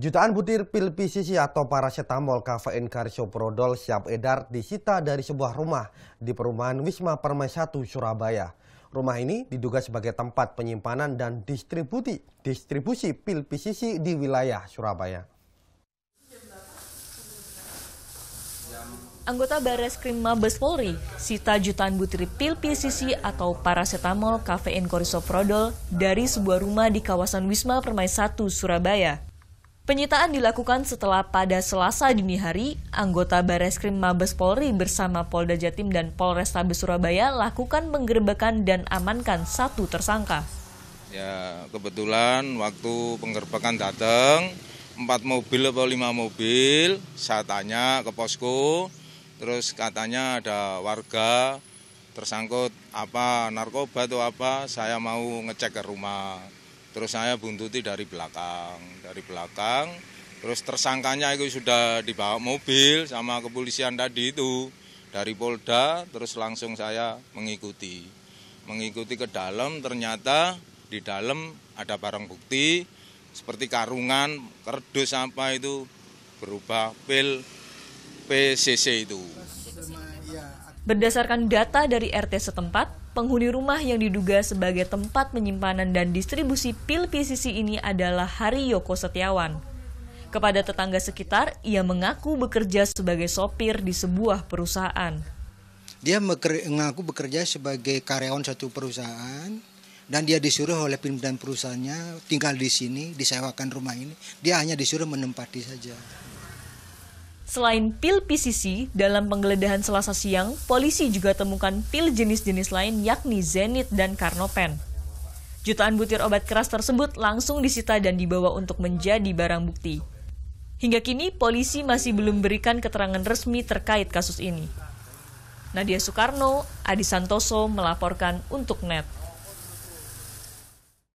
Jutaan butir pil PCC atau paracetamol, kafein, karsoprodol siap edar disita dari sebuah rumah di perumahan Wisma Permai 1, Surabaya. Rumah ini diduga sebagai tempat penyimpanan dan distribusi, distribusi pil PCC di wilayah Surabaya. Anggota Krim Mabes Polri sita jutaan butir pil PCC atau paracetamol, kafein, korisoprodol dari sebuah rumah di kawasan Wisma Permai 1, Surabaya. Penyitaan dilakukan setelah pada Selasa dini hari, anggota Bareskrim Mabes Polri bersama Polda Jatim dan Polrestabes Surabaya lakukan penggerbekan dan amankan satu tersangka. Ya, kebetulan waktu penggerbekan datang, empat mobil atau lima mobil, saya tanya ke posko, terus katanya ada warga tersangkut apa narkoba atau apa, saya mau ngecek ke rumah Terus saya buntuti dari belakang, dari belakang. Terus tersangkanya itu sudah dibawa mobil sama kepolisian tadi itu dari Polda, terus langsung saya mengikuti. Mengikuti ke dalam, ternyata di dalam ada barang bukti seperti karungan, kerdus sampah itu berubah pil PCC itu. Berdasarkan data dari RT setempat, penghuni rumah yang diduga sebagai tempat penyimpanan dan distribusi pil PCC ini adalah Hari Yoko Setiawan. Kepada tetangga sekitar, ia mengaku bekerja sebagai sopir di sebuah perusahaan. Dia mengaku bekerja sebagai karyawan satu perusahaan dan dia disuruh oleh pimpinan perusahaannya tinggal di sini, disewakan rumah ini. Dia hanya disuruh menempati saja. Selain pil PCC, dalam penggeledahan selasa siang, polisi juga temukan pil jenis-jenis lain yakni Zenit dan Carnopen. Jutaan butir obat keras tersebut langsung disita dan dibawa untuk menjadi barang bukti. Hingga kini, polisi masih belum berikan keterangan resmi terkait kasus ini. Nadia Soekarno, Adi Santoso melaporkan untuk NET.